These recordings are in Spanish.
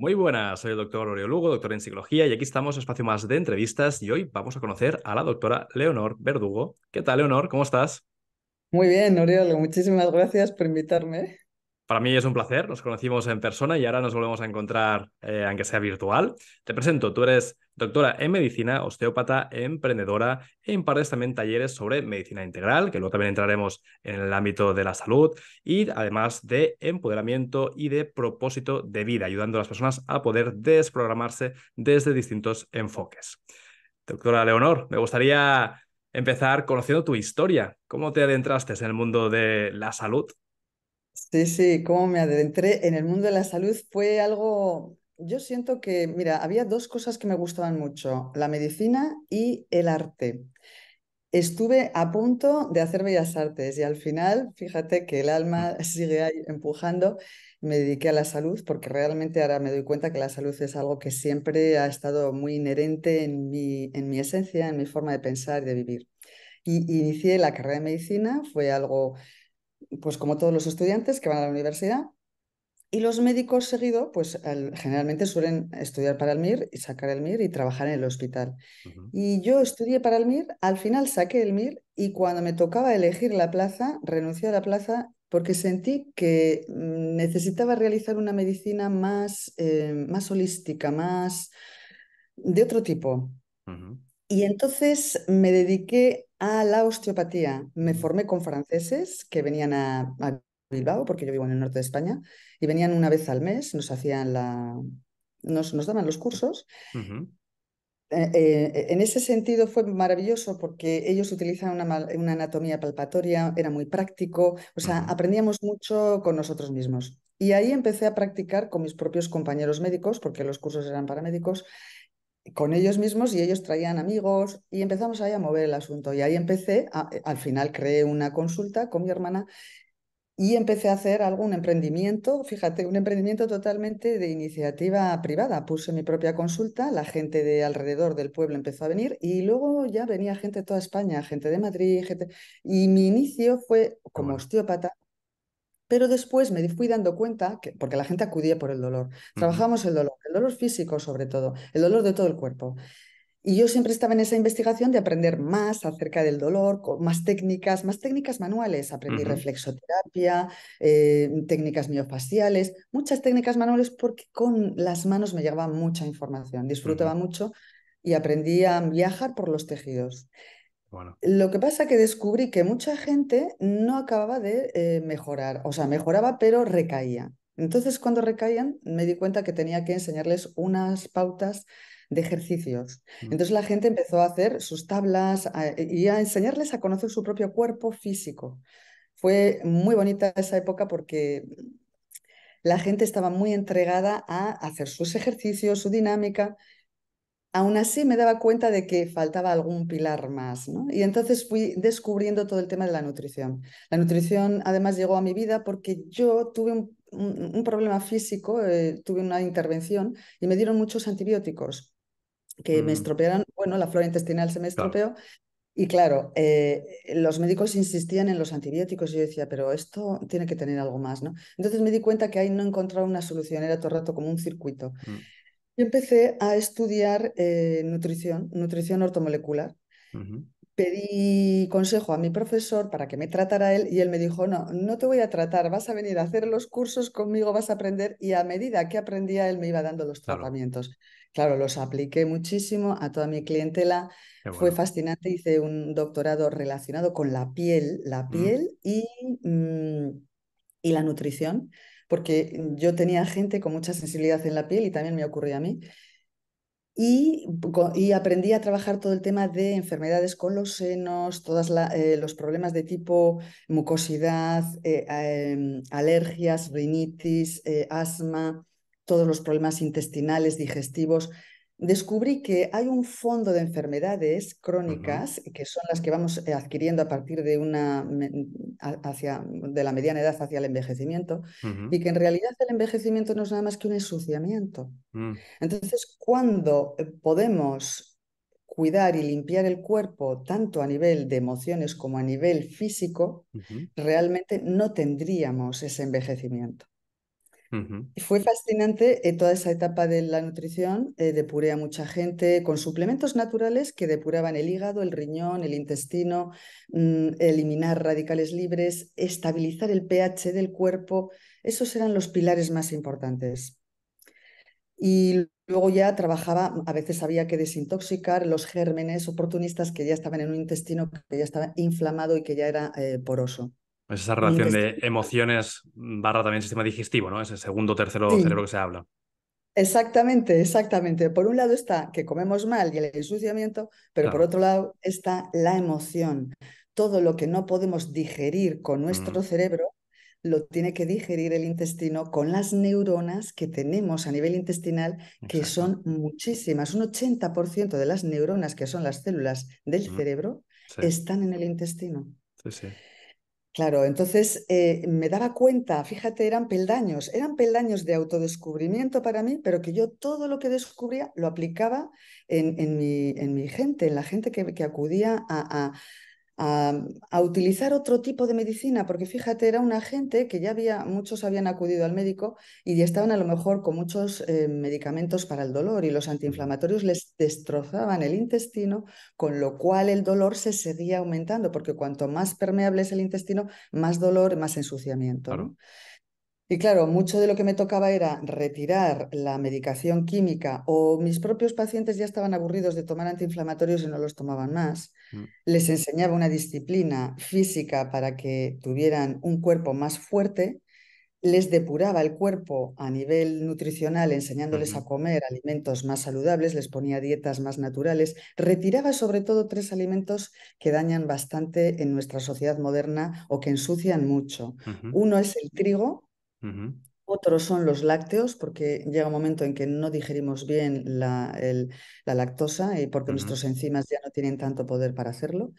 Muy buenas, soy el doctor Oriolugo, doctor en psicología, y aquí estamos en espacio más de entrevistas. Y hoy vamos a conocer a la doctora Leonor Verdugo. ¿Qué tal, Leonor? ¿Cómo estás? Muy bien, Oriol, muchísimas gracias por invitarme. Para mí es un placer, nos conocimos en persona y ahora nos volvemos a encontrar, eh, aunque sea virtual. Te presento, tú eres doctora en medicina, osteópata, emprendedora e impartes también talleres sobre medicina integral, que luego también entraremos en el ámbito de la salud, y además de empoderamiento y de propósito de vida, ayudando a las personas a poder desprogramarse desde distintos enfoques. Doctora Leonor, me gustaría empezar conociendo tu historia. ¿Cómo te adentraste en el mundo de la salud? Sí, sí, cómo me adentré en el mundo de la salud fue algo, yo siento que, mira, había dos cosas que me gustaban mucho, la medicina y el arte. Estuve a punto de hacer bellas artes y al final, fíjate que el alma sigue ahí empujando, me dediqué a la salud porque realmente ahora me doy cuenta que la salud es algo que siempre ha estado muy inherente en mi, en mi esencia, en mi forma de pensar y de vivir. y inicié la carrera de medicina, fue algo pues como todos los estudiantes que van a la universidad. Y los médicos seguido, pues generalmente suelen estudiar para el MIR y sacar el MIR y trabajar en el hospital. Y yo estudié para el MIR, al final saqué el MIR y cuando me tocaba elegir la plaza, renuncié a la plaza porque sentí que mm, necesitaba realizar una medicina más, eh, más holística, más de otro tipo. Y entonces me dediqué a la osteopatía. Me formé con franceses que venían a, Bilbao, porque yo vivo en el norte de España, y venían una vez al mes, nos hacían la. nos, daban los cursos. Eh, eh, en ese sentido fue maravilloso porque ellos utilizan una, anatomía palpatoria, era muy práctico, o sea, aprendíamos mucho con nosotros mismos. Y ahí empecé a practicar con mis propios compañeros médicos, porque los cursos eran para médicos, con ellos mismos y ellos traían amigos y empezamos ahí a mover el asunto. Y ahí empecé, eh, al final creé una consulta con mi hermana y empecé a hacer algún emprendimiento, fíjate, un emprendimiento totalmente de iniciativa privada. Puse mi propia consulta, la gente de alrededor del pueblo empezó a venir y luego ya venía gente de toda España, gente de Madrid, gente... Y mi inicio fue como osteópata, pero después me fui dando cuenta, porque la gente acudía por el dolor. Trabajamos el dolor, el dolor físico sobre todo, el dolor de todo el cuerpo. Y yo siempre estaba en esa investigación de aprender más acerca del dolor, más técnicas, más técnicas manuales. Aprendí reflexoterapia, eh, técnicas miofaciales, muchas técnicas manuales porque con las manos me llegaba mucha información, disfrutaba mucho y aprendí a viajar por los tejidos. Lo que pasa es que descubrí que mucha gente no acababa de eh, mejorar, o sea, mejoraba pero recaía. Entonces, cuando recaían, me di cuenta que tenía que enseñarles unas pautas de ejercicios. Mm. Entonces la gente empezó a hacer sus tablas y a enseñarles a conocer su propio cuerpo físico. Fue muy bonita esa época porque la gente estaba muy entregada a hacer sus ejercicios, su dinámica, aún así me daba cuenta de que faltaba algún pilar más, ¿no? Y entonces fui descubriendo todo el tema de la nutrición. La nutrición además llegó a mi vida porque yo tuve un, problema físico, eh, tuve una intervención y me dieron muchos antibióticos que me mm. estropearon, bueno, la flora intestinal se me estropeó. Y claro, eh, los médicos insistían en los antibióticos y yo decía, pero esto tiene que tener algo más, ¿no? Entonces me di cuenta que ahí no encontraba una solución, era todo rato como un circuito. Mm empecé a estudiar eh, nutrición, nutrición ortomolecular. Pedí consejo a mi profesor para que me tratara él y él me dijo, no, no te voy a tratar, vas a venir a hacer los cursos conmigo, vas a aprender y a medida que aprendía él me iba dando los tratamientos. Claro, los apliqué muchísimo a toda mi clientela, fue fascinante, hice un doctorado relacionado con la piel, la piel y, mm, y la nutrición porque yo tenía gente con mucha sensibilidad en la piel y también me ocurría a mí. Y, aprendí a trabajar todo el tema de enfermedades con los senos, todos eh, los problemas de tipo mucosidad, eh, em, alergias, rinitis, eh, asma, todos los problemas intestinales, digestivos, descubrí que hay un fondo de enfermedades crónicas, que son las que vamos eh, adquiriendo a partir de, una, de la mediana edad hacia el envejecimiento, y que en realidad el envejecimiento no es nada más que un ensuciamiento. Mm. Entonces, cuando eh, podemos cuidar y limpiar el cuerpo tanto a nivel de emociones como a nivel físico, realmente no tendríamos ese envejecimiento. Fue fascinante eh, toda esa etapa de la nutrición. Eh, depuré a mucha gente con suplementos naturales que depuraban el hígado, el riñón, el intestino, mm, eliminar radicales libres, estabilizar el pH del cuerpo. Esos eran los pilares más importantes. Y luego ya trabajaba, a veces había que desintoxicar los gérmenes oportunistas que ya estaban en un intestino que ya estaba inflamado y que ya era eh, poroso. Es esa relación de emociones barra también sistema digestivo, ¿no? Ese segundo, tercero cerebro que se habla. Exactamente, exactamente. Por un lado está que comemos mal y el ensuciamiento, pero por otro lado está la emoción. Todo lo que no podemos digerir con nuestro mm. cerebro lo tiene que digerir el intestino con las neuronas que tenemos a nivel intestinal, que son muchísimas. Un 80% de las neuronas que son las células del mm. cerebro están en el intestino. Sí, sí. Claro, entonces eh, me daba cuenta, fíjate, eran peldaños, eran peldaños de autodescubrimiento para mí, pero que yo todo lo que descubría lo aplicaba en, en, mi, en mi, gente, en la gente que, acudía a, a, utilizar otro tipo de medicina, porque fíjate, era una gente que ya había, muchos habían acudido al médico y ya estaban a lo mejor con muchos eh, medicamentos para el dolor y los antiinflamatorios les destrozaban el intestino, con lo cual el dolor se seguía aumentando, porque cuanto más permeable es el intestino, más dolor, más ensuciamiento. Y claro, mucho de lo que me tocaba era retirar la medicación química o mis propios pacientes ya estaban aburridos de tomar antiinflamatorios y no los tomaban más. Mm. Les enseñaba una disciplina física para que tuvieran un cuerpo más fuerte, les depuraba el cuerpo a nivel nutricional, enseñándoles a comer alimentos más saludables, les ponía dietas más naturales, retiraba sobre todo tres alimentos que dañan bastante en nuestra sociedad moderna o que ensucian mucho. Uno es el trigo, otro son los lácteos, porque llega un momento en que no digerimos bien la, la lactosa y porque nuestros enzimas ya no tienen tanto poder para hacerlo.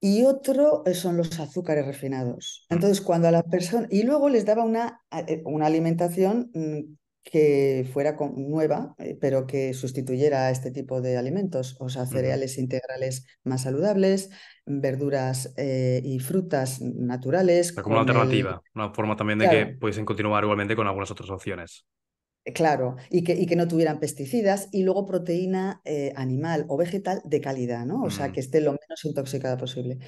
Y otro eh, son los azúcares refinados. Entonces, cuando a la persona... Y luego les daba una, eh, una alimentación mm, que fuera con, nueva, eh, pero que sustituyera a este tipo de alimentos, o sea, cereales integrales más saludables, verduras eh, y frutas naturales. como una alternativa, una forma también de que pudiesen continuar igualmente con algunas otras opciones. Eh, claro, y que, no tuvieran pesticidas y luego proteína animal o vegetal de calidad, ¿no? O sea, que esté lo menos intoxicada posible.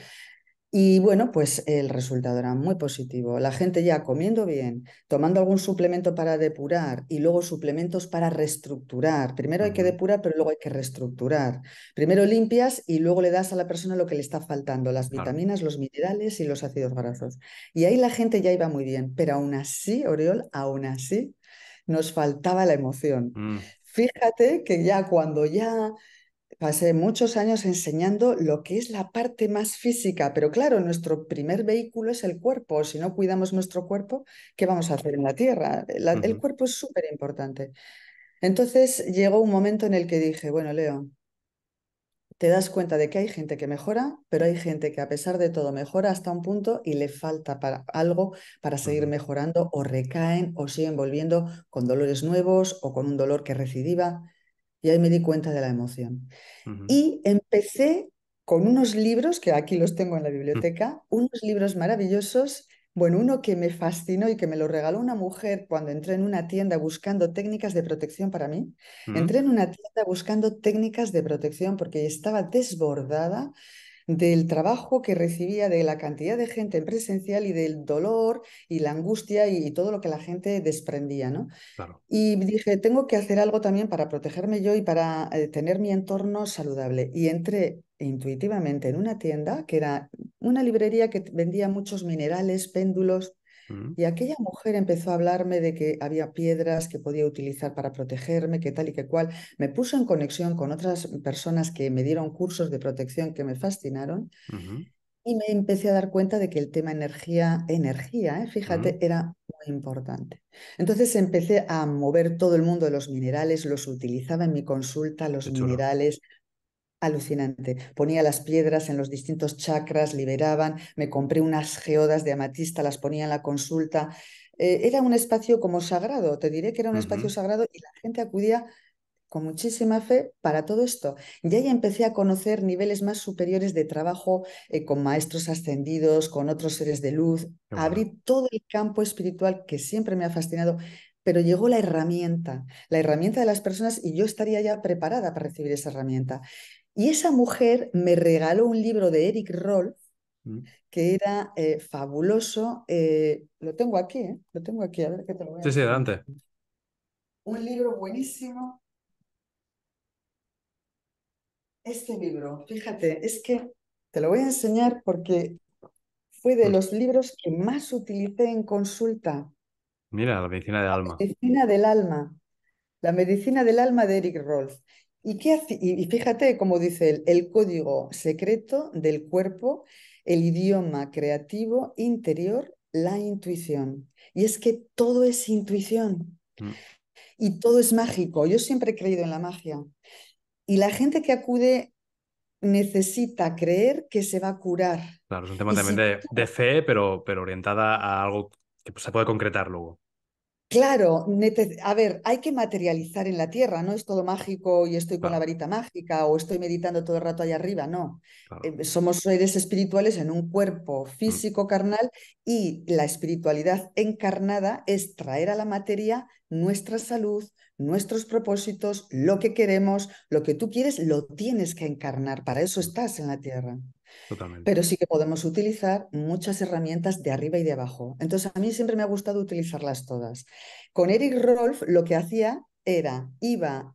Y bueno, pues el resultado era muy positivo. La gente ya comiendo bien, tomando algún suplemento para depurar y luego suplementos para reestructurar. Primero hay que depurar, pero luego hay que reestructurar. Primero limpias y luego le das a la persona lo que le está faltando, las vitaminas, los minerales y los ácidos grasos. Y ahí la gente ya iba muy bien, pero aún así, Oriol, aún así nos faltaba la emoción. Mm. Fíjate que ya cuando ya pasé muchos años enseñando lo que es la parte más física, pero claro, nuestro primer vehículo es el cuerpo. Si no cuidamos nuestro cuerpo, ¿qué vamos a hacer en la Tierra? El cuerpo es súper importante. Entonces llegó un momento en el que dije, bueno, Leo, te das cuenta de que hay gente que mejora, pero hay gente que a pesar de todo mejora hasta un punto y le falta para algo para seguir mejorando o recaen o siguen volviendo con dolores nuevos o con un dolor que recidiva. Y ahí me di cuenta de la emoción. Y empecé con unos libros, que aquí los tengo en la mm. biblioteca, unos libros maravillosos. Bueno, uno que me fascinó y que me lo regaló una mujer cuando entré en una tienda buscando técnicas de protección para mí. Mm. Entré en una tienda buscando técnicas de protección porque estaba desbordada del trabajo que recibía, de la cantidad de gente en presencial y del dolor y la angustia y, todo lo que la gente desprendía, ¿no? Y dije, tengo que hacer algo también para protegerme yo y para eh, tener mi entorno saludable. Y entré intuitivamente en una tienda que era una librería que vendía muchos minerales, péndulos, y aquella mujer empezó a hablarme de que había piedras que podía utilizar para protegerme, que tal y que cual. Me puso en conexión con otras personas que me dieron cursos de protección que me fascinaron. Y me empecé a dar cuenta de que el tema energía, energía, ¿eh? fíjate, era muy importante. Entonces empecé a mover todo el mundo de los minerales, los utilizaba en mi consulta, los minerales, alucinante. Ponía las piedras en los distintos chakras, liberaban, me compré unas geodas de amatista, las ponía en la consulta. Eh, era un espacio como sagrado, te diré que era un espacio sagrado y la gente acudía con muchísima fe para todo esto. Ya ahí empecé a conocer niveles más superiores de trabajo eh, con maestros ascendidos, con otros seres de luz. Abrí todo el campo espiritual que siempre me ha fascinado, pero llegó la herramienta, la herramienta de las personas y yo estaría ya preparada para recibir esa herramienta. Y esa mujer me regaló un libro de Eric Rolf mm. que era eh, fabuloso. Eh, lo tengo aquí, ¿eh? Lo tengo aquí, a ver qué te lo voy a Sí, sí, adelante. Un libro buenísimo. Este libro, fíjate, es que te lo voy a enseñar porque fue de los libros que más utilicé en consulta. Mira, la medicina del alma. La medicina del alma. La medicina del alma de Eric Rolf. ¿Y, qué fíjate como dice él, el código secreto del cuerpo, el idioma creativo interior, la intuición. Y es que todo es intuición mm. y todo es mágico. Yo siempre he creído en la magia. Y la gente que acude necesita creer que se va a curar. Claro, es un tema también de, fe, pero, pero orientada a algo que pues, se puede concretar luego. Claro, a ver, hay que materializar en la tierra, no es todo mágico y estoy con la varita mágica o estoy meditando todo el rato allá arriba, no. Eh, somos seres espirituales en un cuerpo mm. físico carnal y la espiritualidad encarnada es traer a la materia nuestra salud, nuestros propósitos, lo que queremos, lo que tú quieres, lo tienes que encarnar, para eso mm. estás en la tierra. Pero sí que podemos utilizar muchas herramientas de arriba y de abajo. Entonces, a mí siempre me ha gustado utilizarlas todas. Con Eric Rolf lo que hacía era, iba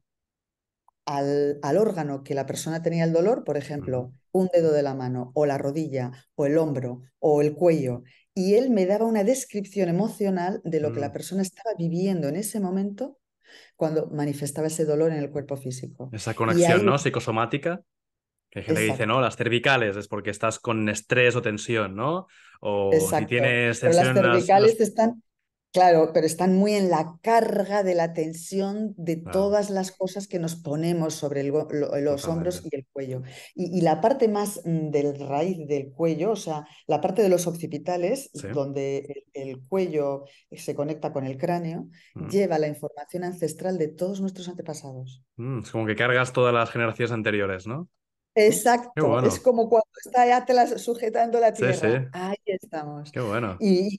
al, órgano que la persona tenía el dolor, por ejemplo, un dedo de la mano o la rodilla o el hombro o el cuello, y él me daba una descripción emocional de lo que la mm. persona estaba viviendo en ese momento cuando manifestaba ese dolor en el cuerpo físico. Esa conexión, ¿no? Psicosomática. Que hay gente dice, no, las cervicales es porque estás con estrés o tensión, ¿no? O si tienes tensión. las cervicales están, claro, pero están muy en la carga de la tensión de todas las cosas que nos ponemos sobre los hombros y el cuello. Y, la parte más mm, del raíz del cuello, o sea, la parte de los occipitales, donde el, cuello se conecta con el cráneo, mm. lleva la información ancestral de todos nuestros antepasados. Mm, es como que cargas todas las generaciones anteriores, ¿no? Exacto, es como cuando está Atlas sujetando la tierra. Ahí estamos. Qué bueno. Y,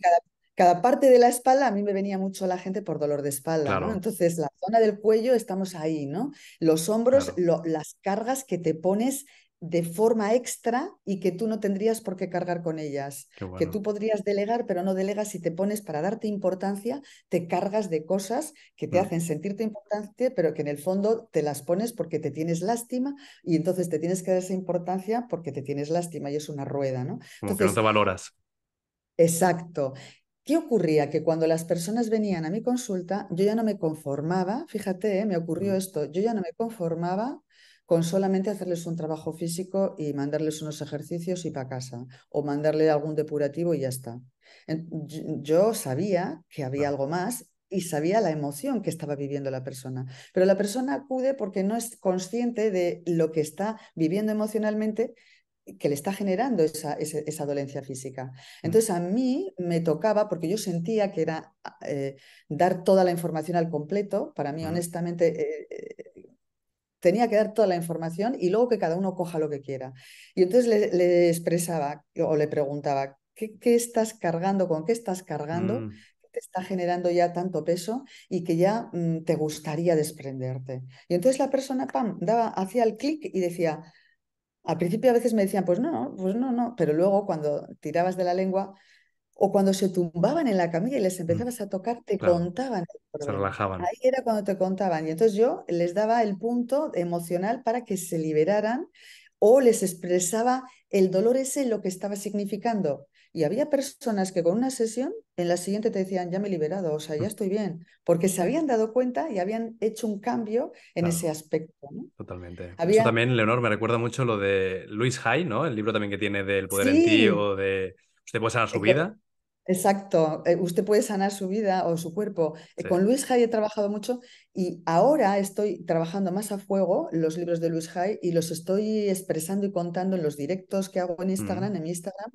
cada, parte de la espalda, a mí me venía mucho la gente por dolor de espalda, ¿no? Entonces, la zona del cuello estamos ahí, ¿no? Los hombros, las cargas que te pones de forma extra y que tú no tendrías por qué cargar con ellas, que tú podrías delegar, pero no delegas y te pones para darte importancia, te cargas de cosas que te hacen sentirte importante, pero que en el fondo te las pones porque te tienes lástima y entonces te tienes que dar esa importancia porque te tienes lástima y es una rueda, ¿no? Porque no te valoras. Exacto. ¿Qué ocurría? Que cuando las personas venían a mi consulta, yo ya no me conformaba, fíjate, ¿eh? me ocurrió esto, yo ya no me conformaba con solamente hacerles un trabajo físico y mandarles unos ejercicios y para casa, o mandarle algún depurativo y ya está. Yo sabía que había algo más y sabía la emoción que estaba viviendo la persona, pero la persona acude porque no es consciente de lo que está viviendo emocionalmente que le está generando esa, dolencia física. Mm. Entonces a mí me tocaba, porque yo sentía que era eh, dar toda la información al completo, para mí mm. honestamente eh, eh, tenía que dar toda la información y luego que cada uno coja lo que quiera. Y entonces le, expresaba o le preguntaba, ¿qué, ¿qué, estás cargando? ¿Con qué estás cargando? Mm. ¿Qué te está generando ya tanto peso y que ya mm, te gustaría desprenderte? Y entonces la persona, pam, daba, hacía el clic y decía, al principio a veces me decían, pues no, pues no, no, pero luego cuando tirabas de la lengua, o cuando se tumbaban en la camilla y les mm, empezabas a tocar, te contaban. se relajaban. Ahí era cuando te contaban. Y entonces yo les daba el punto emocional para que se liberaran o les expresaba el dolor ese, lo que estaba significando. Y había personas que con una sesión, en la siguiente te decían, ya me he liberado, o sea, ya mm. estoy bien, porque se habían dado cuenta y habían hecho un cambio en ese aspecto. Totalmente. Eso también, Leonor, me recuerda mucho lo de Luis Hay, ¿no? El libro también que tiene del poder en ti o de usted puede sanar su vida. Exacto, eh, usted puede sanar su vida o su cuerpo. Eh, con Luis Hay he trabajado mucho y ahora estoy trabajando más a fuego los libros de Luis Hay y los estoy expresando y contando en los directos que hago en mm. Instagram, en mi Instagram,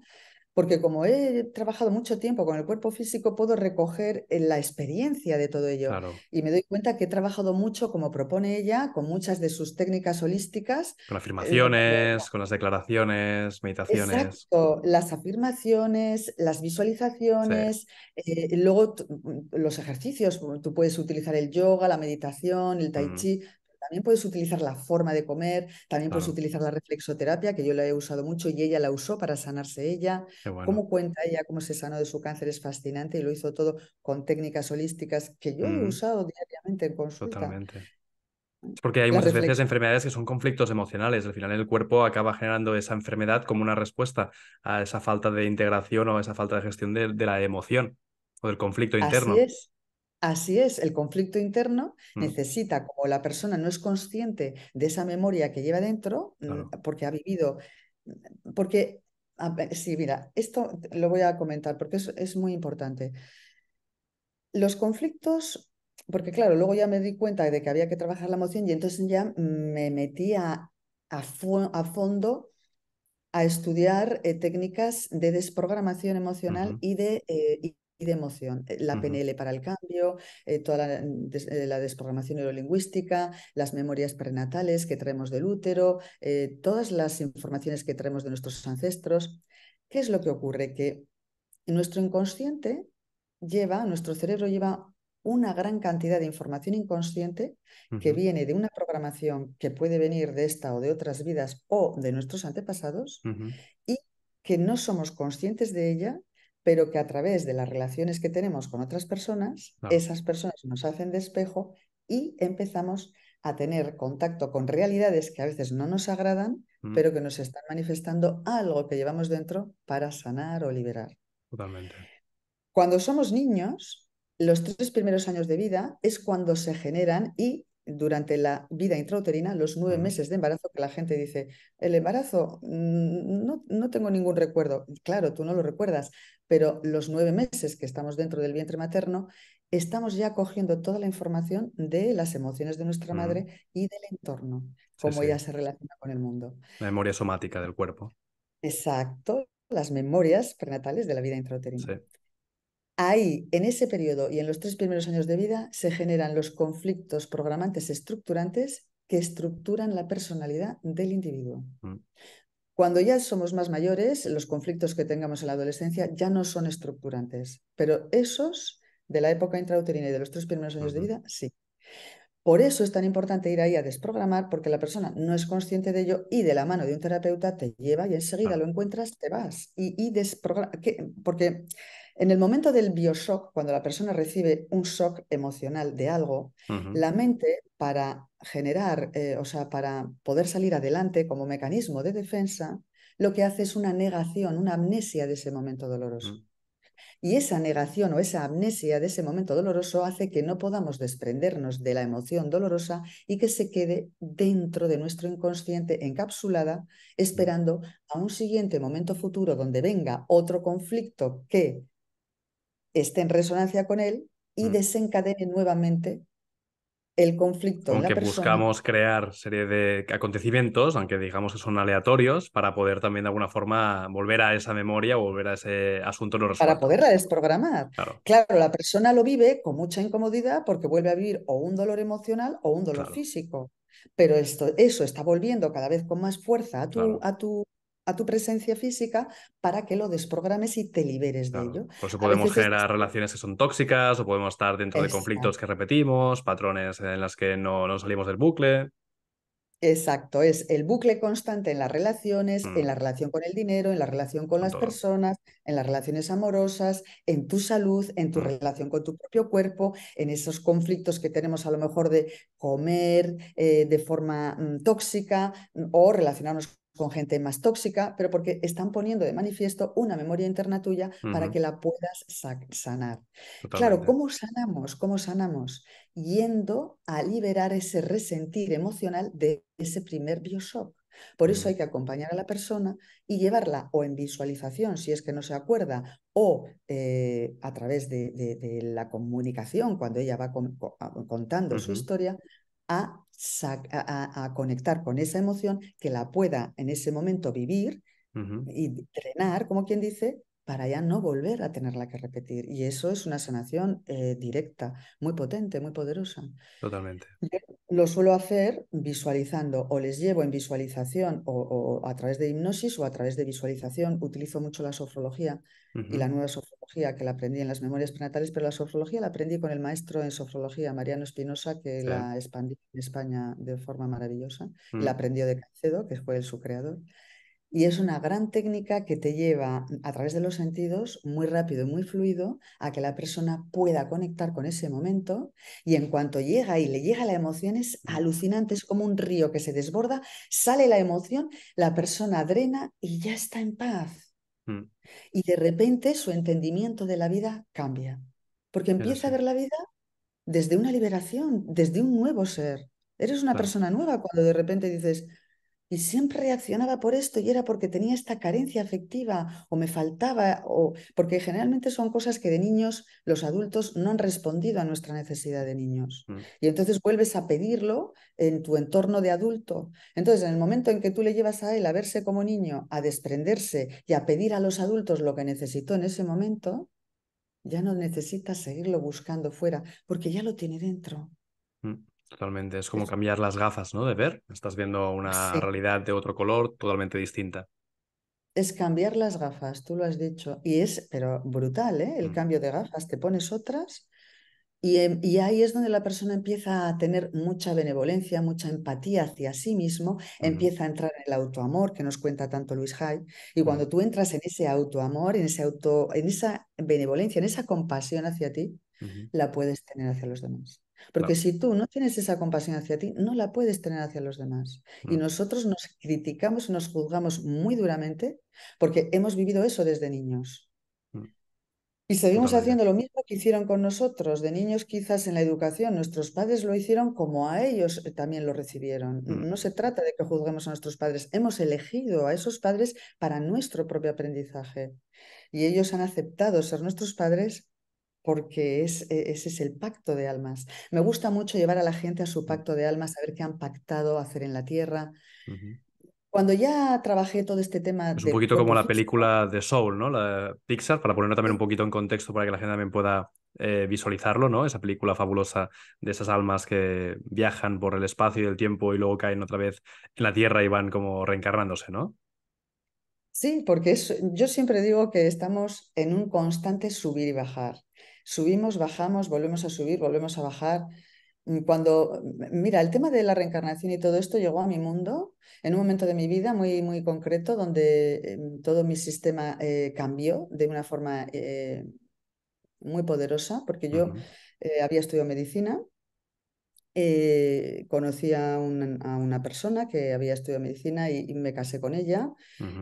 porque como he trabajado mucho tiempo con el cuerpo físico, puedo recoger eh, la experiencia de todo ello. Y me doy cuenta que he trabajado mucho, como propone ella, con muchas de sus técnicas holísticas. Con eh, afirmaciones, con las declaraciones, meditaciones. Exacto, las afirmaciones, las visualizaciones, eh, luego mm, los ejercicios, tú puedes utilizar el yoga, la meditación, el tai mm. chi, también puedes utilizar la forma de comer, también puedes utilizar la reflexoterapia, que yo la he usado mucho y ella la usó para sanarse ella. Cómo cuenta ella cómo se sanó de su cáncer es fascinante y lo hizo todo con técnicas holísticas que yo he mm. usado diariamente en consulta. Totalmente. Porque hay muchas veces enfermedades que son conflictos emocionales. Al final el cuerpo acaba generando esa enfermedad como una respuesta a esa falta de integración o a esa falta de gestión de, la emoción o del conflicto interno. Así es, el conflicto interno mm. necesita, como la persona no es consciente de esa memoria que lleva dentro, mm, porque ha vivido, mm, porque, sí, mira, esto lo voy a comentar porque es, es muy importante. Los conflictos porque claro, luego ya me di cuenta de que había que trabajar la emoción y entonces ya me metía a, fondo a estudiar eh, técnicas de desprogramación emocional y de eh, de emoción. Eh, la PNL para el cambio, eh, toda mm, eh, la, desprogramación neurolingüística, las memorias prenatales que traemos del útero, todas las informaciones que traemos de nuestros ancestros. ¿Qué es lo que ocurre? Que nuestro inconsciente lleva, nuestro cerebro lleva una gran cantidad de información inconsciente que viene de una programación que puede venir de esta o de otras vidas o de nuestros antepasados y que no somos conscientes de ella pero que a través de las relaciones que tenemos con otras personas, esas personas nos hacen de y empezamos a tener contacto con realidades que a veces no nos agradan, mm. pero que nos están manifestando algo que llevamos dentro para sanar o liberar. Totalmente. Cuando somos niños, los tres primeros años de vida es cuando se generan y durante la vida intrauterina, los nueve meses de embarazo, que la gente dice, el embarazo, mm, no, tengo ningún recuerdo. Claro, tú no lo recuerdas, pero los nueve meses que estamos dentro del vientre materno, estamos ya cogiendo toda la información de las emociones de nuestra madre y del entorno, cómo ya ella se relaciona con el mundo. La memoria somática del cuerpo. Exacto, las memorias prenatales de la vida intrauterina. Sí. Ahí, en ese periodo y en los tres primeros años de vida, se generan los conflictos programantes estructurantes que estructuran la personalidad del individuo. Mm. Cuando ya somos más mayores, los conflictos que tengamos en la adolescencia ya no son estructurantes, pero esos de la época intrauterina y de los tres primeros años de vida, sí. Por eso es tan importante ir ahí a desprogramar, porque la persona no es consciente de ello y de la mano de un terapeuta te lleva y enseguida lo encuentras, te vas. Y, porque en el momento del bioshock, cuando la persona recibe un shock emocional de algo, la mente para generar, eh, o sea, para poder salir adelante como mecanismo de defensa, lo que hace es una negación, una amnesia de ese momento doloroso. Y esa negación o esa amnesia de ese momento doloroso hace que no podamos desprendernos de la emoción dolorosa y que se quede dentro de nuestro inconsciente encapsulada, esperando a un siguiente momento futuro donde venga otro conflicto que esté en resonancia con él y mm. desencadene nuevamente el conflicto. Aunque buscamos crear serie de acontecimientos, aunque digamos que son aleatorios, para poder también de alguna forma volver a esa memoria o volver a ese asunto no Para poderla desprogramar. Claro. la persona lo vive con mucha incomodidad porque vuelve a vivir o un dolor emocional o un dolor físico. Pero esto, eso está volviendo cada vez con más fuerza a tu, a tu a tu presencia física para que lo desprogrames y te liberes de ello. Por eso podemos generar relaciones que son tóxicas o podemos estar dentro de conflictos que repetimos, patrones en las que no, nos salimos del bucle. Exacto, es el bucle constante en las relaciones, mm. en la relación con el dinero, en la relación con, las personas, en las relaciones amorosas, en tu salud, en tu mm. relación con tu propio cuerpo, en esos conflictos que tenemos a lo mejor de comer eh, de forma mm, tóxica o relacionarnos con gente más tóxica, pero porque están poniendo de manifiesto una memoria interna tuya para que la puedas sanar. Claro, ¿cómo sanamos? ¿Cómo sanamos? Yendo a liberar ese resentir emocional de ese primer bioshock. Por eso hay que acompañar a la persona y llevarla o en visualización, si es que no se acuerda, o eh, a través de, la comunicación, cuando ella va ah, contando su historia, a, conectar con esa emoción, que la pueda en ese momento vivir y drenar, como quien dice, para ya no volver a tenerla que repetir. Y eso es una sanación eh, directa, muy potente, muy poderosa. Totalmente. lo suelo hacer visualizando, o les llevo en visualización, o, a través de hipnosis, o a través de visualización. Utilizo mucho la sofrología y la nueva sofrología que la aprendí en las memorias prenatales, pero la sofrología la aprendí con el maestro en sofrología, Mariano Espinosa, que la expandió en España de forma maravillosa. La mm. aprendió de Cancedo, que fue su creador. Y es una gran técnica que te lleva a través de los sentidos, muy rápido y muy fluido, a que la persona pueda conectar con ese momento. Y en cuanto llega y le llega la emoción, es mm. alucinante, es como un río que se desborda, sale la emoción, la persona drena y ya está en paz. Mm. Y de repente su entendimiento de la vida cambia, porque empieza a ver la vida desde una liberación, desde un nuevo ser. Eres una persona nueva cuando de repente dices, y siempre reaccionaba por esto y era porque tenía esta carencia afectiva o me faltaba o porque generalmente son cosas que de niños los adultos no han respondido a nuestra necesidad de niños mm. y entonces vuelves a pedirlo en tu entorno de adulto entonces en el momento en que tú le llevas a él a verse como niño a desprenderse y a pedir a los adultos lo que necesitó en ese momento ya no necesitas seguirlo buscando fuera porque ya lo tiene dentro Totalmente, es como cambiar las gafas, ¿no? De ver, estás viendo una realidad de otro color totalmente distinta. Es cambiar las gafas, tú lo has dicho, y es, pero brutal, ¿eh? El mm. cambio de gafas, te pones otras em, y, ahí es donde la persona empieza a tener mucha benevolencia, mucha empatía hacia sí mismo, empieza a entrar en el autoamor que nos cuenta tanto Luis Hay, y mm. cuando tú entras en ese autoamor, en, ese auto, en esa benevolencia, en esa compasión hacia ti, la puedes tener hacia los demás. Porque si tú no tienes esa compasión hacia ti, no la puedes tener hacia los demás. Y mm. nosotros nos criticamos y nos juzgamos muy duramente porque hemos vivido eso desde niños. Mm. Y seguimos haciendo lo mismo que hicieron con nosotros, de niños quizás en la educación. Nuestros padres lo hicieron como a ellos eh, también lo recibieron. Mm. No se trata de que juzguemos a nuestros padres. Hemos elegido a esos padres para nuestro propio aprendizaje. Y ellos han aceptado ser nuestros padres porque e, ese es el pacto de almas. Me gusta mucho llevar a la gente a su pacto de almas, a ver qué han pactado hacer en la tierra. Cuando ya trabajé todo este tema... Es un poquito como la película de Soul, ¿no? La Pixar, para ponerlo también un poquito en contexto para que la gente también pueda eh, visualizarlo, ¿no? Esa película fabulosa de esas almas que viajan por el espacio y el tiempo y luego caen otra vez en la Tierra y van como reencarnándose, ¿no? Sí, porque yo siempre digo que estamos en un constante subir y bajar. Subimos, bajamos, volvemos a subir, volvemos a bajar. Mm, cuando, mm, mira, el tema de la reencarnación y todo esto llegó a mi mundo en un momento de mi vida muy, muy concreto donde em, todo mi sistema eh, cambió de una forma eh, muy poderosa, porque yo eh, había estudiado medicina, conocí a, una persona que había estudiado medicina y, me casé con ella.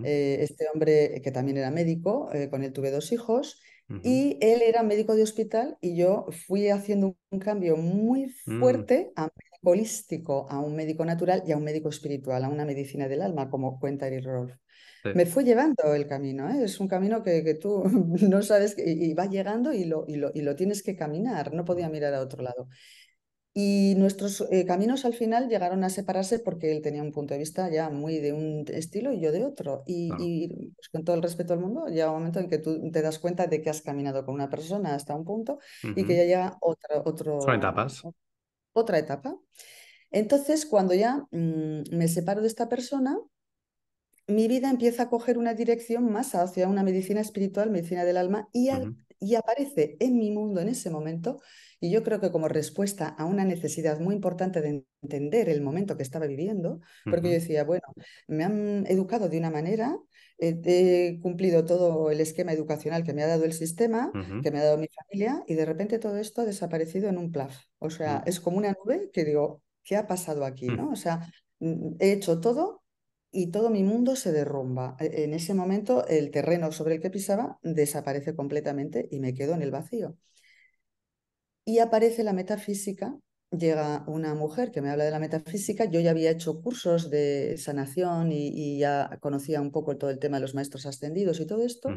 este hombre, que también era médico, con él tuve dos hijos y él era médico de hospital y yo fui haciendo un cambio muy mm. fuerte a un médico holístico, a un médico natural y a un médico espiritual, a una medicina del alma, como cuenta Eric Rolf. Me fue llevando el camino, ¿eh? es un camino que, tú no sabes, que, y va llegando y lo tienes que caminar, no podía mirar a otro lado. Y nuestros eh, caminos al final llegaron a separarse porque él tenía un punto de vista ya muy de un estilo y yo de otro. Y, pues, con todo el respeto al mundo, llega un momento en que tú te das cuenta de que has caminado con una persona hasta un punto y que ya llega otra, otro, otra etapa. Entonces, cuando ya mm, me separo de esta persona, mi vida empieza a coger una dirección más hacia una medicina espiritual, medicina del alma, y al, y aparece en mi mundo en ese momento y yo creo que como respuesta a una necesidad muy importante de entender el momento que estaba viviendo, porque yo decía, bueno, me han educado de una manera, eh, he cumplido todo el esquema educacional que me ha dado el sistema, que me ha dado mi familia y de repente todo esto ha desaparecido en un plaf. O sea, es como una nube que digo, ¿qué ha pasado aquí? Mm. ¿no? O sea, mm, he hecho todo y todo mi mundo se derrumba. E-, en ese momento el terreno sobre el que pisaba desaparece completamente y me quedo en el vacío. Y aparece la metafísica, llega una mujer que me habla de la metafísica, yo ya había hecho cursos de sanación y, ya conocía un poco todo el tema de los maestros ascendidos y todo esto,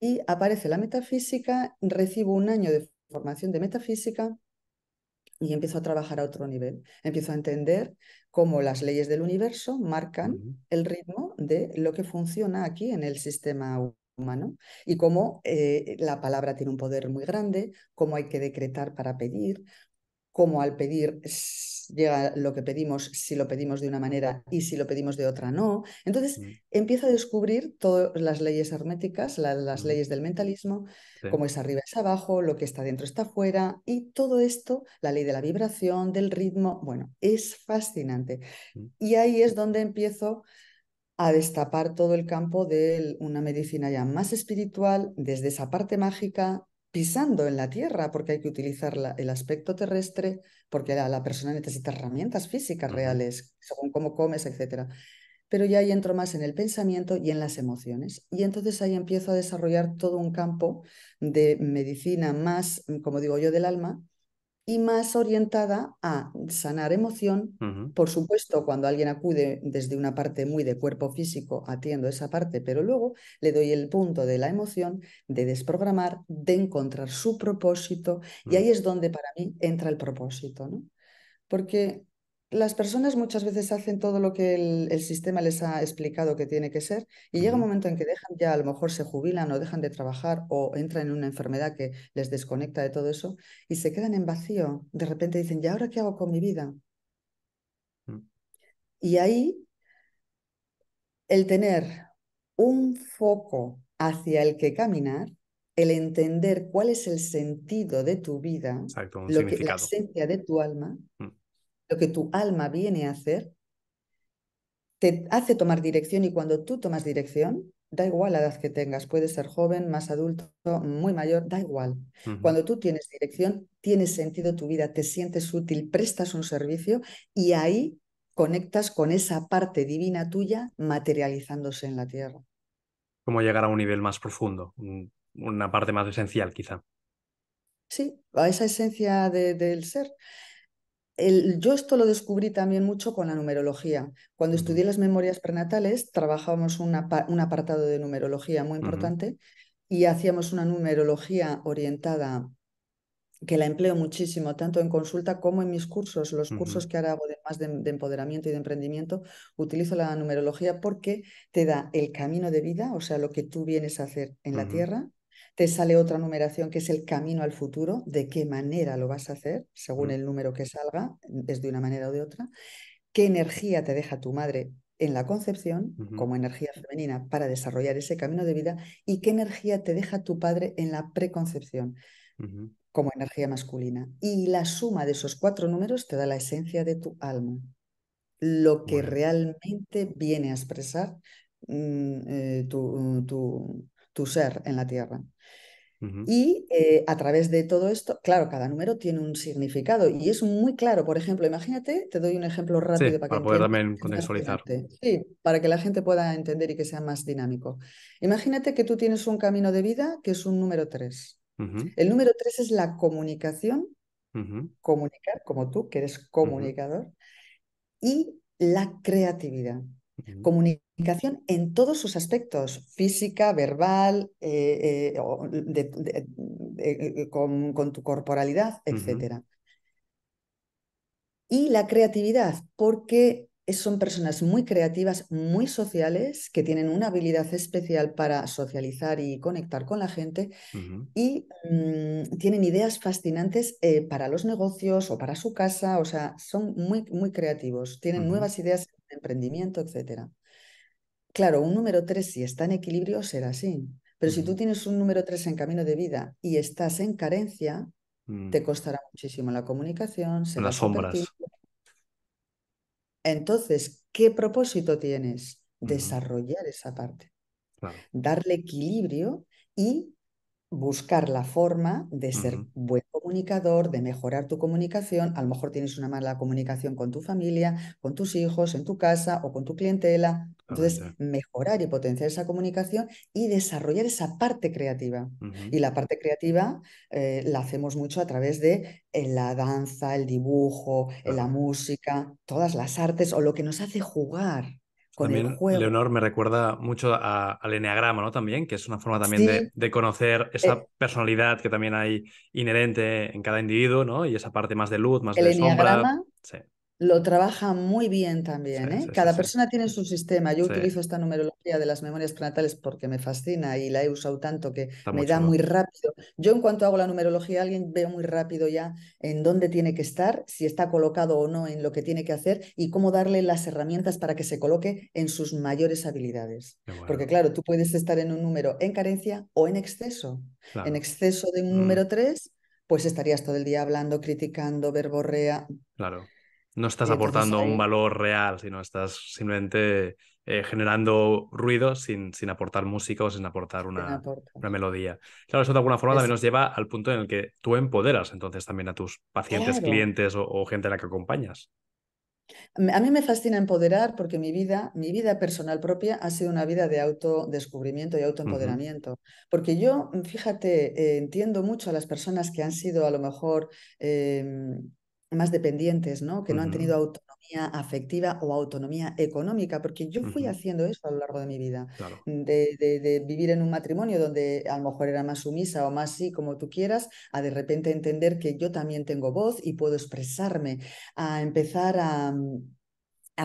y aparece la metafísica, recibo un año de formación de metafísica y empiezo a trabajar a otro nivel. Empiezo a entender cómo las leyes del universo marcan el ritmo de lo que funciona aquí en el sistema humano y cómo eh, la palabra tiene un poder muy grande, cómo hay que decretar para pedir, cómo al pedir llega lo que pedimos, si lo pedimos de una manera y si lo pedimos de otra no. Entonces mm. empiezo a descubrir todas las leyes herméticas, las leyes del mentalismo, como es arriba es abajo, lo que está dentro está fuera y todo esto, la ley de la vibración, del ritmo, bueno, es fascinante. Mm. Y ahí es donde empiezo a destapar todo el campo de una medicina ya más espiritual, desde esa parte mágica, pisando en la tierra, porque hay que utilizar el aspecto terrestre, porque la, la, persona necesita herramientas físicas reales, según cómo comes, etc. Pero ya ahí entro más en el pensamiento y en las emociones. Y entonces ahí empiezo a desarrollar todo un campo de medicina más, como digo yo, del alma, y más orientada a sanar emoción. Por supuesto, cuando alguien acude desde una parte muy de cuerpo físico, atiendo esa parte, pero luego le doy el punto de la emoción, de desprogramar, de encontrar su propósito, y ahí es donde para mí entra el propósito, ¿no? Porque las personas muchas veces hacen todo lo que el, sistema les ha explicado que tiene que ser y llega un momento en que dejan ya, a lo mejor se jubilan o dejan de trabajar o entran en una enfermedad que les desconecta de todo eso y se quedan en vacío. De repente dicen, ¿y ahora qué hago con mi vida? Mm. Y ahí el tener un foco hacia el que caminar, el entender cuál es el sentido de tu vida, lo que, la esencia de tu alma. Mm lo que tu alma viene a hacer, te hace tomar dirección y cuando tú tomas dirección, da igual la edad que tengas, puedes ser joven, más adulto, muy mayor, da igual. Cuando tú tienes dirección, tienes sentido tu vida, te sientes útil, prestas un servicio y ahí conectas con esa parte divina tuya materializándose en la tierra. cómo llegar a un nivel más profundo, una parte más esencial quizá. Sí, a esa esencia del ser yo esto lo descubrí también mucho con la numerología. Cuando estudié las memorias prenatales, trabajábamos un apartado de numerología muy importante y hacíamos una numerología orientada que la empleo muchísimo, tanto en consulta como en mis cursos. Los cursos que ahora hago de, más de, empoderamiento y de emprendimiento, utilizo la numerología porque te da el camino de vida, o sea, lo que tú vienes a hacer en la Tierra, te sale otra numeración que es el camino al futuro, de qué manera lo vas a hacer, según mm. el número que salga, es de una manera o de otra, qué energía te deja tu madre en la concepción como energía femenina para desarrollar ese camino de vida y qué energía te deja tu padre en la preconcepción como energía masculina. Y la suma de esos cuatro números te da la esencia de tu alma, lo que realmente viene a expresar mm, eh, tu ser en la tierra. Y eh, a través de todo esto, claro, cada número tiene un significado y es muy claro. Por ejemplo, imagínate, te doy un ejemplo rápido para, que contextualizar. Sí, para que la gente pueda entender y que sea más dinámico. Imagínate que tú tienes un camino de vida que es un número tres. El número tres es la comunicación, comunicar, como tú, que eres comunicador, y la creatividad. Comunicación en todos sus aspectos, física, verbal, eh, eh, eh, con, tu corporalidad, etc. Y la creatividad, porque son personas muy creativas, muy sociales, que tienen una habilidad especial para socializar y conectar con la gente y mm, tienen ideas fascinantes para los negocios o para su casa, o sea, son muy, muy creativos, tienen nuevas ideas emprendimiento, etcétera. Claro, un número 3 si está en equilibrio será así, pero si tú tienes un número 3 en camino de vida y estás en carencia, te mm. costará muchísimo la comunicación, se las sombras. Entonces, ¿qué propósito tienes? Desarrollar esa parte, darle equilibrio y buscar la forma de ser buen comunicador, de mejorar tu comunicación. A lo mejor tienes una mala comunicación con tu familia, con tus hijos, en tu casa o con tu clientela. Ah, Entonces, mejorar y potenciar esa comunicación y desarrollar esa parte creativa. Y la parte creativa eh, la hacemos mucho a través de eh, la danza, el dibujo, eh, la música, todas las artes o lo que nos hace jugar también, Leonor me recuerda mucho al enneagrama, ¿no? También, que es una forma también de, conocer eh esa personalidad que también hay inherente en cada individuo, ¿no? Y esa parte más de luz, más de sombra lo trabaja muy bien también. ¿eh? Cada persona tiene su sistema. Yo utilizo esta numerología de las memorias prenatales porque me fascina y la he usado tanto que me da muy rápido. Yo en cuanto hago la numerología, alguien ve muy rápido ya en dónde tiene que estar, si está colocado o no en lo que tiene que hacer y cómo darle las herramientas para que se coloque en sus mayores habilidades. Porque claro, tú puedes estar en un número en carencia o en exceso. En exceso de un mm. número 3, pues estarías todo el día hablando, criticando, verborrea. Claro. No estás aportando un valor real, sino estás simplemente eh, generando ruido sin, sin aportar música o sin aportar una, melodía. Claro, eso de alguna forma también nos lleva al punto en el que tú empoderas entonces también a tus pacientes, clientes o, gente a la que acompañas. A mí me fascina empoderar porque mi vida, mi vida personal propia ha sido una vida de autodescubrimiento y autoempoderamiento. Porque yo, fíjate, eh, entiendo mucho a las personas que han sido a lo mejor em, más dependientes, ¿no? que no han tenido autonomía afectiva o autonomía económica, porque yo fui haciendo eso a lo largo de mi vida, mm, de, vivir en un matrimonio donde a lo mejor era más sumisa o más sí, como tú quieras, a de repente entender que yo también tengo voz y puedo expresarme, a empezar a mm,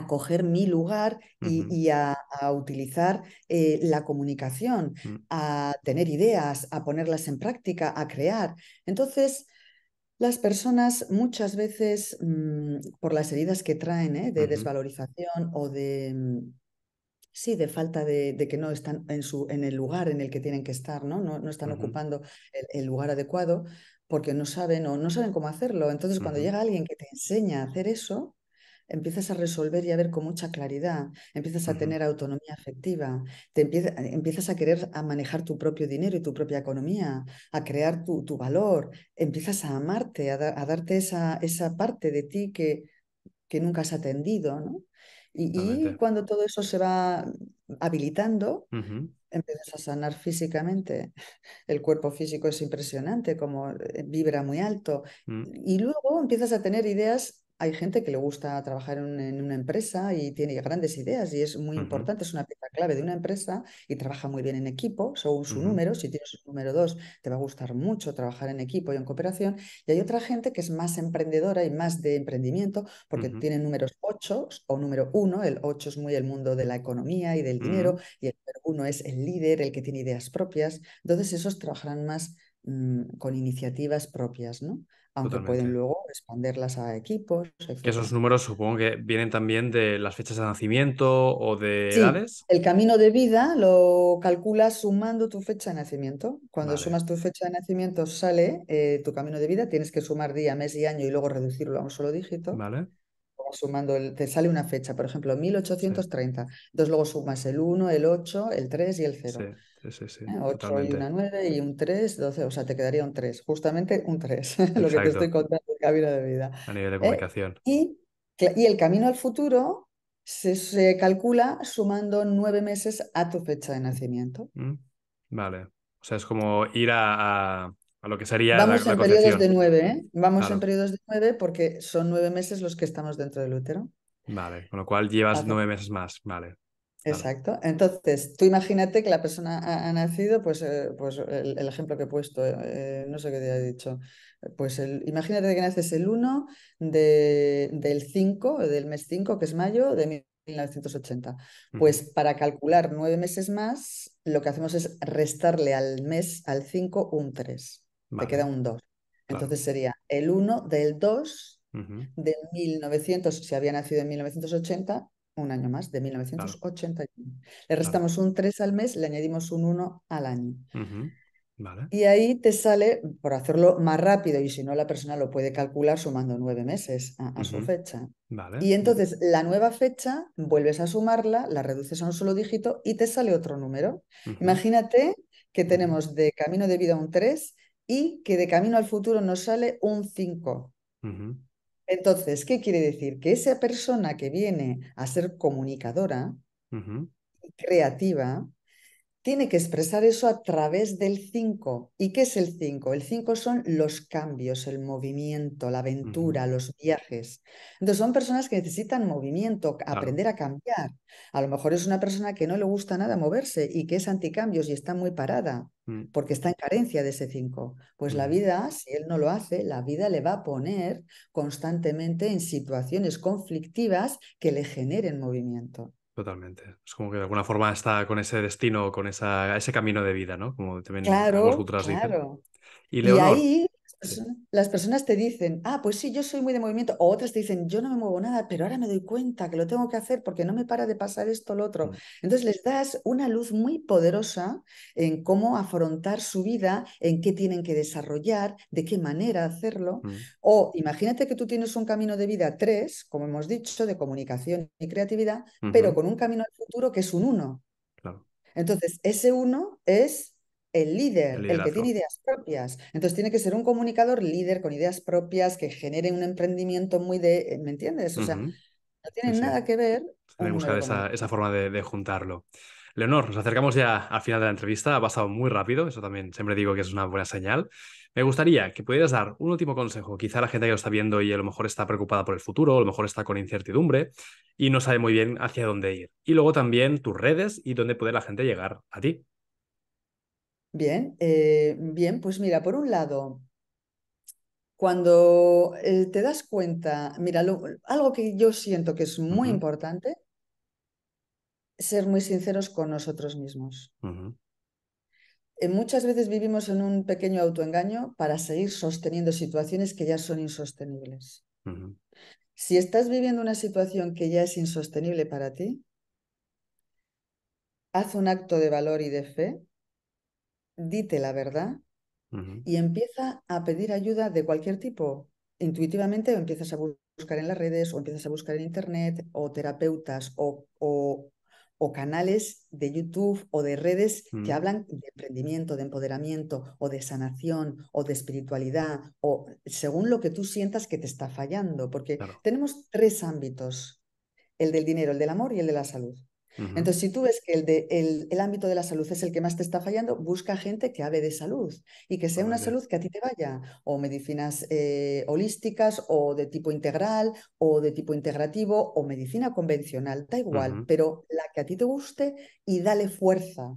coger mi lugar y, a, utilizar eh, la comunicación, mm. a tener ideas, a ponerlas en práctica, a crear. Entonces, las personas muchas veces, mm, por las heridas que traen ¿eh? de desvalorización o de, mm, sí, de falta de, que no están en, su, en el lugar en el que tienen que estar, no, no, están ocupando el, lugar adecuado porque no saben o no saben cómo hacerlo. Entonces, cuando llega alguien que te enseña a hacer eso, empiezas a resolver y a ver con mucha claridad, empiezas a tener autonomía afectiva, te eh, empiezas a querer a manejar tu propio dinero y tu propia economía, a crear tu, valor, empiezas a amarte, a, darte esa, esa, parte de ti que, que nunca has atendido, ¿no? Y, cuando todo eso se va habilitando, empiezas a sanar físicamente. El cuerpo físico es impresionante, como eh, vibra muy alto. Mm. Y luego empiezas a tener ideas hay gente que le gusta trabajar en, una empresa y tiene grandes ideas y es muy importante, es una pieza clave de una empresa y trabaja muy bien en equipo, según su número, si tienes un número dos te va a gustar mucho trabajar en equipo y en cooperación. Y hay otra gente que es más emprendedora y más de emprendimiento porque tiene números 8 o número 1, el 8 es muy el mundo de la economía y del mm. dinero y el número 1 es el líder, el que tiene ideas propias. Entonces esos trabajarán más mm, con iniciativas propias, ¿no? aunque pueden luego expanderlas a equipos. esos números supongo que vienen también de las fechas de nacimiento o de sí, edades. El camino de vida lo calculas sumando tu fecha de nacimiento. Cuando sumas tu fecha de nacimiento sale eh, tu camino de vida, tienes que sumar día, mes y año y luego reducirlo a un solo dígito. Vale. sumando, te sale una fecha, por ejemplo, 1830. Entonces luego sumas el 1, el 8, el 3 y el 0. Sí, sí, sí, 8 eh, y una 9 y un 3, 12, o sea, te quedaría un 3, justamente un 3, lo que te estoy contando en camino de vida. A nivel de eh, comunicación. Y, el camino al futuro se, calcula sumando 9 meses a tu fecha de nacimiento. Mm, vale, o sea, es como ir a, lo que sería... Vamos la, en periodos de 9, ¿eh? Vamos en periodos de 9 porque son 9 meses los que estamos dentro del útero. Vale, con lo cual llevas 9 meses más, vale. Exacto. Entonces, tú imagínate que la persona ha, nacido, pues, eh, pues el, ejemplo que he puesto, eh, eh, no sé qué te he dicho, pues imagínate que naces el 1 del 5, del mes 5, que es mayo de 1980. Pues para calcular nueve meses más, lo que hacemos es restarle al mes, al 5, un 3. Te queda un 2. Entonces sería el 1 del 2 de 1900, si había nacido en 1980, un año más, de 1981. Le restamos un 3 al mes, le añadimos un 1 al año. Y ahí te sale, por hacerlo más rápido, y si no, la persona lo puede calcular sumando nueve meses a, su fecha. Y entonces la nueva fecha, vuelves a sumarla, la reduces a un solo dígito y te sale otro número. Imagínate que tenemos de camino de vida un 3 y que de camino al futuro nos sale un 5. Entonces, ¿qué quiere decir? Que esa persona que viene a ser comunicadora, creativa, tiene que expresar eso a través del 5. ¿Y qué es el 5? El 5 son los cambios, el movimiento, la aventura, los viajes. Entonces son personas que necesitan movimiento, aprender a cambiar. A lo mejor es una persona que no le gusta nada moverse y que es anticambios y está muy parada. Mm. porque está en carencia de ese 5. Pues la mm. vida, si él no lo hace, la vida le va a poner constantemente en situaciones conflictivas que le generen movimiento. Totalmente. Es como que de alguna forma está con ese destino, con ese camino de vida, ¿no? Como también claro, Y, y ahí las personas te dicen, ah, pues sí, yo soy muy de movimiento, o otras te dicen, yo no me muevo nada, pero ahora me doy cuenta que lo tengo que hacer porque no me para de pasar esto o lo otro. Mm. Entonces les das una luz muy poderosa en cómo afrontar su vida, en qué tienen que desarrollar, de qué manera hacerlo. Mm. O imagínate que tú tienes un camino de vida tres, como hemos dicho, de comunicación y creatividad, pero con un camino al futuro que es un uno. Entonces, ese uno es el líder, el, que tiene ideas propias. Entonces tiene que ser un comunicador líder con ideas propias que genere un emprendimiento muy de, eh, ¿me entiendes? O sea, no tiene nada que ver. que buscar esa, forma de, de, juntarlo. Leonor, nos acercamos ya al final de la entrevista, ha pasado muy rápido, eso también siempre digo que es una buena señal. Me gustaría que pudieras dar un último consejo, quizá la gente que lo está viendo y a lo mejor está preocupada por el futuro, a lo mejor está con incertidumbre y no sabe muy bien hacia dónde ir. Y luego también tus redes y dónde puede la gente llegar a ti. Bien, eh, bien, pues mira, por un lado, cuando eh, te das cuenta, mira, algo que yo siento que es muy importante, ser muy sinceros con nosotros mismos. Eh, muchas veces vivimos en un pequeño autoengaño para seguir sosteniendo situaciones que ya son insostenibles. Si estás viviendo una situación que ya es insostenible para ti, haz un acto de valor y de fe dite la verdad y empieza a pedir ayuda de cualquier tipo. Intuitivamente o empiezas a buscar en las redes o empiezas a buscar en internet o terapeutas o, canales de YouTube o de redes que hablan de emprendimiento, de empoderamiento o de sanación o de espiritualidad o según lo que tú sientas que te está fallando, porque tenemos tres ámbitos, el del dinero, el del amor y el de la salud. Entonces, si tú ves que el, el, ámbito de la salud es el que más te está fallando, busca gente que hable de salud y que sea una salud que a ti te vaya, o medicinas eh, holísticas, o de tipo integral, o de tipo integrativo, o medicina convencional, da igual, pero la que a ti te guste y dale fuerza.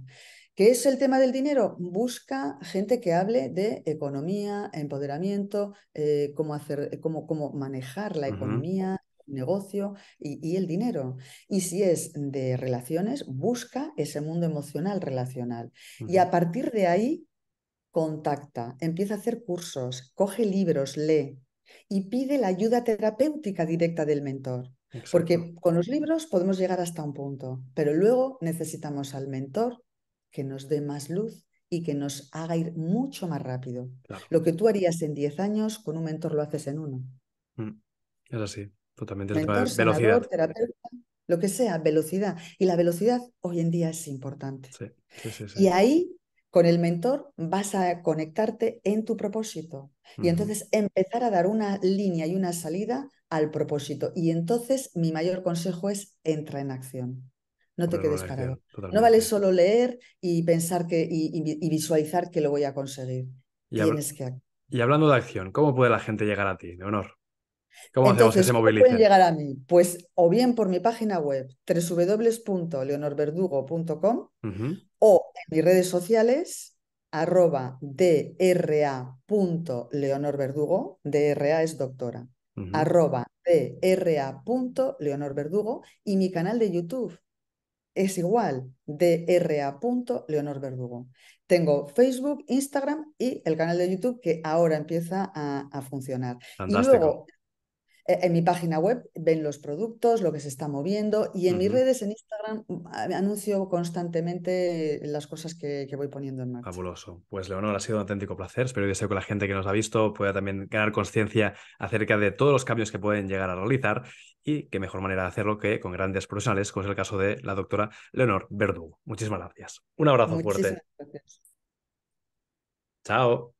¿Qué es el tema del dinero? Busca gente que hable de economía, empoderamiento, eh, cómo, hacer, cómo, cómo manejar la economía, negocio y, el dinero. Y si es de relaciones, busca ese mundo emocional relacional. Y a partir de ahí, contacta, empieza a hacer cursos, coge libros, lee y pide la ayuda terapéutica directa del mentor. Porque con los libros podemos llegar hasta un punto, pero luego necesitamos al mentor que nos dé más luz y que nos haga ir mucho más rápido. Lo que tú harías en 10 años, con un mentor lo haces en uno. Mm, es así. Totalmente. lo que sea, velocidad. Y la velocidad hoy en día es importante. y ahí, con el mentor, vas a conectarte en tu propósito. Y entonces empezar a dar una línea y una salida al propósito. Y entonces mi mayor consejo es entra en acción. No te quedes parado. No vale solo leer y pensar que, y, visualizar que lo voy a conseguir. Y hablando de acción, ¿cómo puede la gente llegar a ti, de honor ¿Cómo Entonces, que se movilicen? pueden llegar a mí? Pues o bien por mi página web www.leonorverdugo.com o en mis redes sociales arroba dra.leonorverdugo, dra es doctora, arroba dra.leonorverdugo y mi canal de YouTube es igual, dra.leonorverdugo. Tengo Facebook, Instagram y el canal de YouTube que ahora empieza a, funcionar. Fantástico. Eh, en mi página web ven los productos, lo que se está moviendo y en mis redes, en Instagram, mm, anuncio constantemente las cosas que, voy poniendo en marcha. Fabuloso. Pues Leonor, ha sido un auténtico placer. Espero que con la gente que nos ha visto pueda también ganar conciencia acerca de todos los cambios que pueden llegar a realizar y qué mejor manera de hacerlo que con grandes profesionales, como es el caso de la doctora Leonor Verdugo. Muchísimas gracias. Un abrazo fuerte. Gracias. Chao.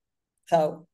Chao.